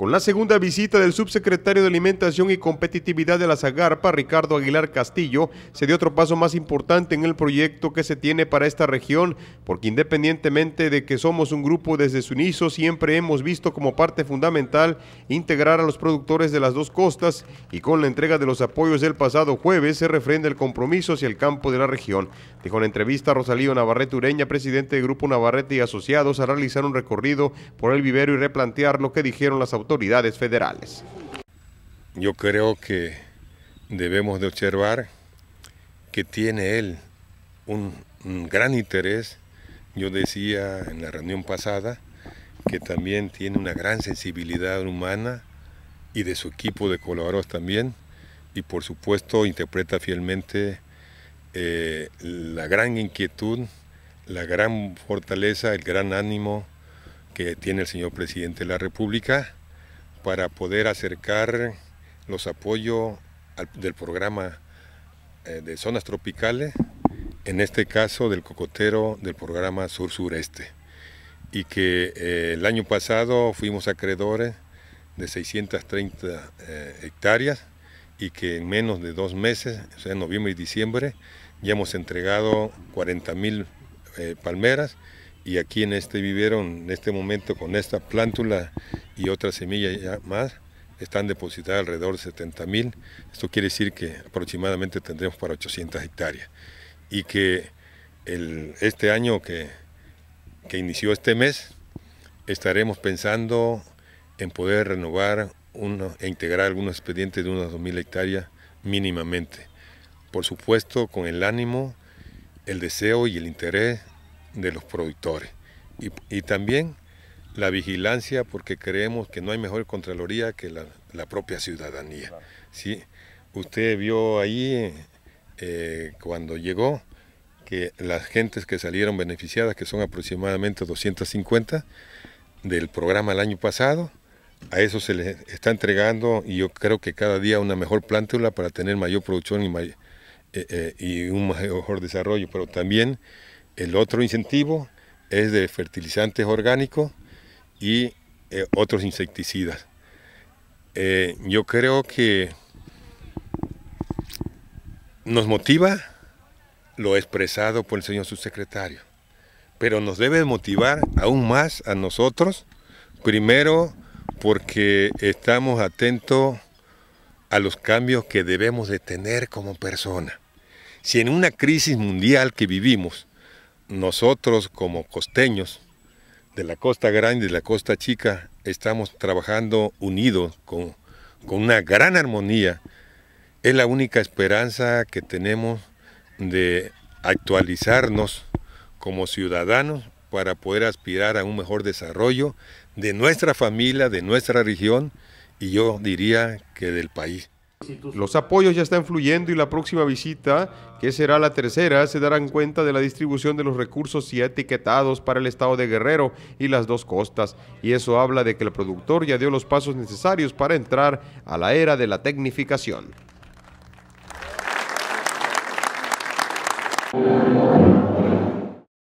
Con la segunda visita del subsecretario de Alimentación y Competitividad de la Zagarpa, Ricardo Aguilar Castillo, se dio otro paso más importante en el proyecto que se tiene para esta región, porque independientemente de que somos un grupo desde su inicio, siempre hemos visto como parte fundamental integrar a los productores de las dos costas y con la entrega de los apoyos del pasado jueves se refrenda el compromiso hacia el campo de la región. Dijo en entrevista Rosalío Navarrete Ureña, presidente del Grupo Navarrete y Asociados, a realizar un recorrido por el vivero y replantear lo que dijeron las autoridades federales. Yo creo que debemos de observar que tiene él un, gran interés. Yo decía en la reunión pasada que también tiene una gran sensibilidad humana y de su equipo de colaboradores también, y por supuesto interpreta fielmente eh, la gran inquietud, la gran fortaleza, el gran ánimo que tiene el señor presidente de la República para poder acercar los apoyos del programa eh, de zonas tropicales, en este caso del cocotero del programa Sur-Sureste. Y que eh, el año pasado fuimos acreedores de 630 eh, hectáreas y que en menos de dos meses, en noviembre y diciembre, ya hemos entregado 40 mil palmeras y aquí en este vivieron en este momento con esta plántula y otra semilla ya más están depositadas alrededor de 70.000... Esto quiere decir que aproximadamente tendremos para 800 hectáreas. Y que el, este año que, inició este mes, estaremos pensando en poder renovar uno, e integrar algunos expedientes de unas 2.000 hectáreas mínimamente. Por supuesto, con el ánimo, el deseo y el interés de los productores. y también la vigilancia porque creemos que no hay mejor Contraloría que la, propia ciudadanía. Usted vio ahí eh, cuando llegó que las gentes que salieron beneficiadas, que son aproximadamente 250 del programa el año pasado, a eso se les está entregando y yo creo que cada día una mejor plántula para tener mayor producción y, eh, eh, y un mejor desarrollo, pero también el otro incentivo es de fertilizantes orgánicos y eh, otros insecticidas. Eh, yo creo que nos motiva lo expresado por el señor subsecretario, pero nos debe motivar aún más a nosotros, primero porque estamos atentos a los cambios que debemos de tener como persona. Si en una crisis mundial que vivimos, nosotros como costeños, de la Costa Grande y de la Costa Chica estamos trabajando unidos con, con una gran armonía. Es la única esperanza que tenemos de actualizarnos como ciudadanos para poder aspirar a un mejor desarrollo de nuestra familia, de nuestra región y yo diría que del país. Los apoyos ya están fluyendo y la próxima visita, que será la tercera, se darán cuenta de la distribución de los recursos y etiquetados para el estado de Guerrero y las dos costas. Y eso habla de que el productor ya dio los pasos necesarios para entrar a la era de la tecnificación.